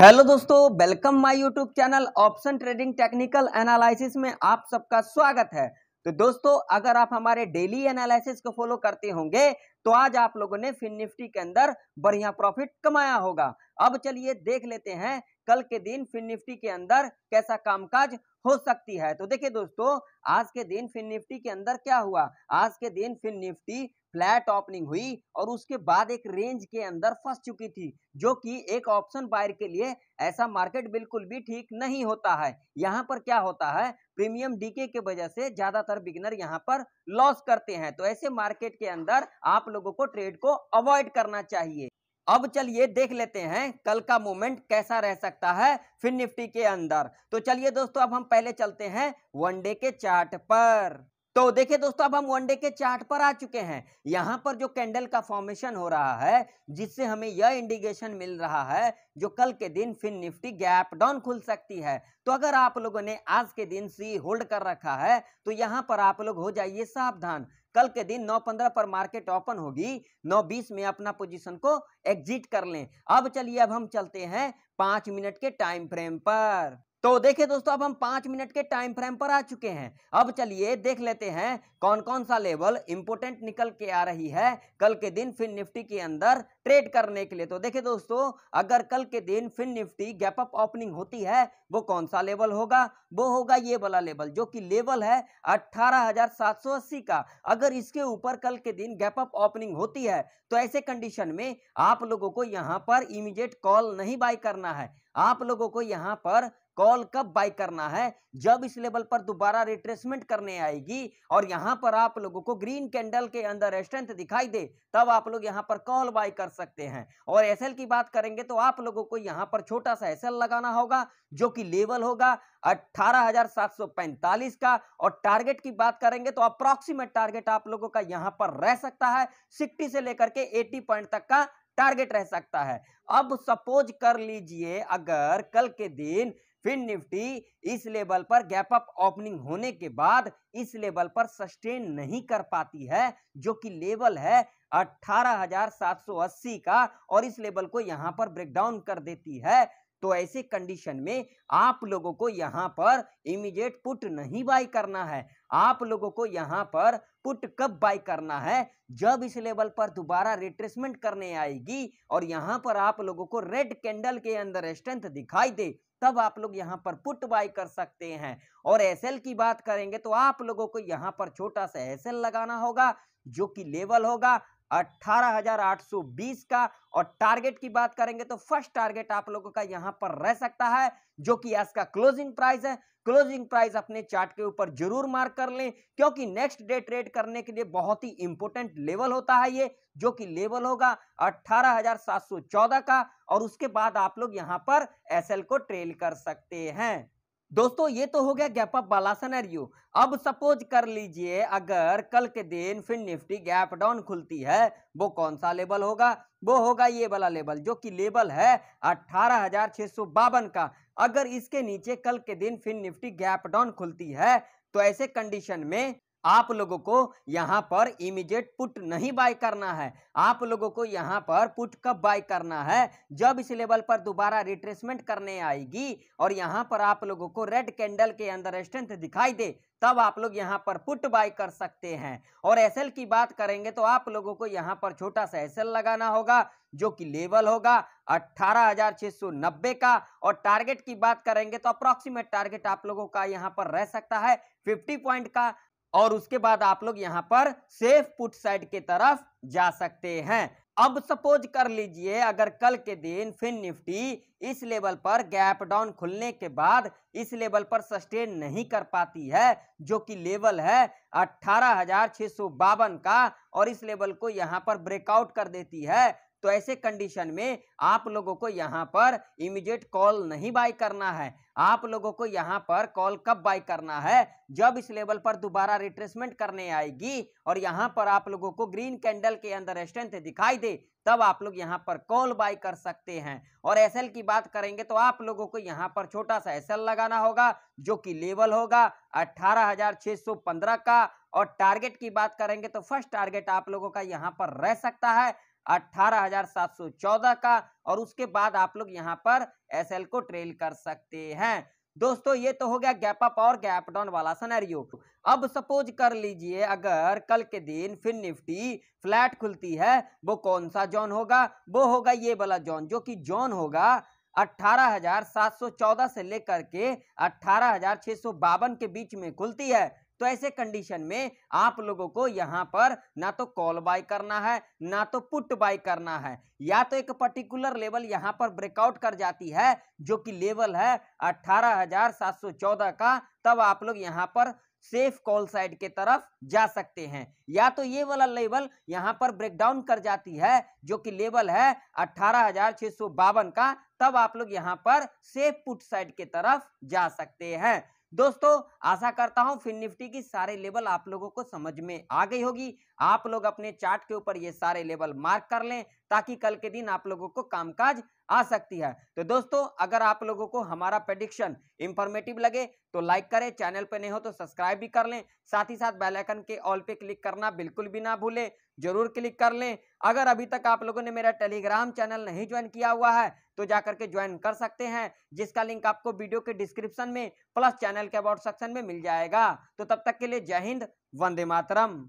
hello दोस्तों welcome my YouTube channel option trading technical analysis में आप सबका स्वागत है तो दोस्तों अगर आप हमारे डेली एनालिसिस को फॉलो करते होंगे तो आज आप लोगों ने फिन निफ्टी के अंदर बढ़िया प्रॉफिट कमाया होगा अब चलिए देख लेते हैं कल के दिन फिन निफ्टी के अंदर कैसा कामकाज हो सकती है तो देखिए दोस्तों आज के दिन फिन निफ्टी के अंदर क्या हुआ आज के दिन फिन निफ्टी फ्लैट ओपनिंग हुई और उसके बाद एक रेंज के अंदर फंस चुकी थी जो कि एक ऑप्शन बायर के लिए ऐसा मार्केट बिल्कुल भी ठीक नहीं होता है यहाँ पर क्या होता है प्रीमियम डीके के वजह से ज्यादातर बिगनर यहाँ पर लॉस करते हैं तो ऐसे मार्केट के अंदर आप लोगों को ट्रेड को अवॉइड करना चाहिए अब चलिए देख लेते हैं कल का मूवमेंट कैसा रह सकता है फिन निफ्टी के अंदर तो चलिए दोस्तों अब हम पहले चलते हैं वनडे के चार्ट पर तो देखिए दोस्तों अब हम वनडे के चार्ट पर आ चुके हैं यहाँ पर जो कैंडल का फॉर्मेशन हो रहा है जिससे हमें यह इंडिकेशन मिल रहा है जो कल के दिन फिन निफ्टी गैप डाउन खुल सकती है तो अगर आप लोगों ने आज के दिन सी होल्ड कर रखा है तो यहाँ पर आप लोग हो जाइए सावधान कल के दिन 9:15 पर मार्केट ओपन होगी 9:20 में अपना पोजीशन को एग्जिट कर लें अब चलिए अब हम चलते हैं पांच मिनट के टाइम फ्रेम पर तो देखिए दोस्तों अब हम पांच मिनट के टाइम फ्रेम पर आ चुके हैं अब चलिए देख लेते हैं कौन कौन सा लेवल इंपोर्टेंट निकल के आ रही है कल के दिन फिन निफ्टी के अंदर ट्रेड करने के लिए तो देखिए दोस्तों अगर कल के दिन Fin Nifty gap up opening होती है वो कौन सा लेवल होगा वो होगा ये वाला लेवल जो कि लेवल है 18,780 का अगर इसके ऊपर कल के दिन गैप अप ओपनिंग होती है तो ऐसे कंडीशन में आप लोगों को यहाँ पर इमीडिएट कॉल नहीं बाय करना है आप लोगों को यहाँ पर कॉल कब बाय करना है जब इस लेवल पर दोबारा रिट्रेसमेंट करने आएगी और यहाँ पर आप लोगों को ग्रीन कैंडल के अंदर स्ट्रेंथ दिखाई दे तब आप लोग यहाँ पर कॉल बाय कर सकते हैं और एसएल की बात करेंगे तो आप लोगों को यहाँ पर छोटा सा एसएल लगाना होगा जो कि लेवल होगा 18,745 का और टारगेट की बात करेंगे तो अप्रोक्सीमेट टारगेट आप लोगों का यहाँ पर रह सकता है सिक्सटी से लेकर के एटी पॉइंट तक का टारगेट रह सकता है अब सपोज कर लीजिए अगर कल के दिन फिन निफ्टी इस लेवल पर गैप अप ओपनिंग होने के बाद इस लेवल पर सस्टेन नहीं कर पाती है जो कि लेवल है 18,780 का और इस लेवल को यहां पर ब्रेकडाउन कर देती है तो ऐसे कंडीशन में आप लोगों को यहाँ पर इमीडिएट पुट नहीं बाई करना है आप लोगों को यहाँ पर पुट कब बाई करना है जब इस लेवल पर दोबारा रिट्रेसमेंट करने आएगी और यहाँ पर आप लोगों को रेड कैंडल के अंदर स्ट्रेंथ दिखाई दे तब आप लोग यहाँ पर पुट बाई कर सकते हैं और एस की बात करेंगे तो आप लोगों को यहाँ पर छोटा सा एस लगाना होगा जो कि लेवल होगा 18,820 का और टारगेट की बात करेंगे तो फर्स्ट टारगेट आप लोगों का यहां पर रह सकता है जो कि आज का क्लोजिंग प्राइस है क्लोजिंग प्राइस अपने चार्ट के ऊपर जरूर मार्क कर लें क्योंकि नेक्स्ट डे ट्रेड करने के लिए बहुत ही इंपॉर्टेंट लेवल होता है ये जो कि लेवल होगा 18,714 का और उसके बाद आप लोग यहां पर एसएल को ट्रेल कर सकते हैं दोस्तों ये तो हो गया गैप अप वाला सनेरियो अब सपोज कर लीजिए अगर कल के दिन फिर निफ्टी गैप डाउन खुलती है वो कौन सा लेवल होगा वो होगा ये वाला लेवल जो कि लेवल है अट्ठारह का अगर इसके नीचे कल के दिन फिर निफ्टी गैप डाउन खुलती है तो ऐसे कंडीशन में आप लोगों को यहाँ पर इमीडिएट पुट नहीं बाय करना है आप लोगों को यहाँ पर पुट कब बाय करना है जब इस लेवल पर दोबारा रिट्रेसमेंट करने आएगी और यहाँ पर आप लोगों को रेड कैंडल के अंदर स्ट्रेंथ दिखाई दे तब आप लोग यहाँ पर पुट बाय कर सकते हैं और एसएल की बात करेंगे तो आप लोगों को यहाँ पर छोटा सा एसएल लगाना होगा जो कि लेवल होगा 18,690 का और टारगेट की बात करेंगे तो अप्रोक्सीमेट टारगेट आप लोगों का यहाँ पर रह सकता है 50 पॉइंट का और उसके बाद आप लोग यहाँ पर सेफ पुट साइड के तरफ जा सकते हैं अब सपोज कर लीजिए अगर कल के दिन फिन निफ्टी इस लेवल पर गैप डाउन खुलने के बाद इस लेवल पर सस्टेन नहीं कर पाती है जो कि लेवल है अट्ठारह का और इस लेवल को यहाँ पर ब्रेकआउट कर देती है तो ऐसे कंडीशन में आप लोगों को यहाँ पर इमीडिएट कॉल नहीं बाय करना है आप लोगों को यहाँ पर कॉल कब बाय करना है जब इस लेवल पर दोबारा रिट्रेसमेंट करने आएगी और यहाँ पर आप लोगों को ग्रीन कैंडल के अंदर स्ट्रेंथ दिखाई दे तब आप लोग यहाँ पर कॉल बाय कर सकते हैं और एस की बात करेंगे तो आप लोगों को यहाँ पर छोटा सा एस लगाना होगा जो कि लेवल होगा अट्ठारह का और टारगेट की बात करेंगे तो फर्स्ट टारगेट आप लोगों का यहाँ पर रह सकता है अठारह का और उसके बाद आप लोग यहाँ पर एस को ट्रेल कर सकते हैं दोस्तों ये तो हो गया गैप अप और गैप डाउन वाला सनेरियो अब सपोज कर लीजिए अगर कल के दिन फिर निफ्टी फ्लैट खुलती है वो कौन सा जोन होगा वो होगा ये वाला जोन जो कि जोन होगा 18,714 से लेकर के अठारह के बीच में खुलती है तो ऐसे कंडीशन में आप लोगों को यहाँ पर ना तो कॉल बाय करना है ना तो पुट बाय करना है या तो एक पर्टिकुलर लेवल यहाँ पर ब्रेकआउट कर जाती है जो कि लेवल है 18,714 का तब आप लोग यहाँ पर सेफ कॉल साइड के तरफ जा सकते हैं या तो ये वाला लेवल यहाँ पर ब्रेकडाउन कर जाती है जो कि लेवल है अट्ठारह का तब आप लोग यहाँ पर सेफ पुट साइड के तरफ जा सकते हैं दोस्तों आशा करता हूं फिन निफ्टी की सारे लेवल आप लोगों को समझ में आ गई होगी आप लोग अपने चार्ट के ऊपर ये सारे लेवल मार्क कर लें ताकि कल के दिन आप लोगों को कामकाज आ सकती है तो दोस्तों अगर आप लोगों को हमारा प्रेडिक्शन इंफॉर्मेटिव लगे तो लाइक करें चैनल पर नहीं हो तो सब्सक्राइब भी कर लें साथ ही साथ बेल आइकन के ऑल पे क्लिक करना बिल्कुल भी ना भूलें जरूर क्लिक कर लें अगर अभी तक आप लोगों ने मेरा टेलीग्राम चैनल नहीं ज्वाइन किया हुआ है तो जाकर के ज्वाइन कर सकते हैं जिसका लिंक आपको वीडियो के डिस्क्रिप्शन में प्लस चैनल के अबाउट सेक्शन में मिल जाएगा तो तब तक के लिए जय हिंद वंदे मातरम